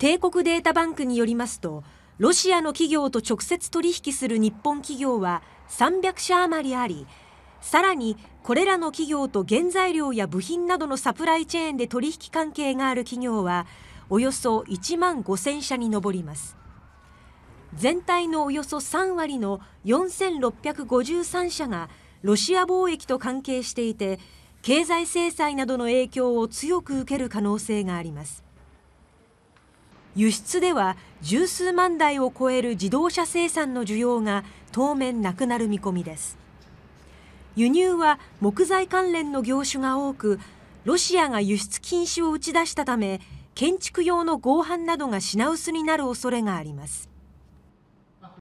帝国データバンクによりますとロシアの企業と直接取引する日本企業は300社余りありさらにこれらの企業と原材料や部品などのサプライチェーンで取引関係がある企業はおよそ1万5000社に上ります全体のおよそ3割の4653社がロシア貿易と関係していて経済制裁などの影響を強く受ける可能性があります。輸出では十数万台を超える自動車生産の需要が当面なくなる見込みです輸入は木材関連の業種が多くロシアが輸出禁止を打ち出したため建築用の合板などが品薄になる恐れがあります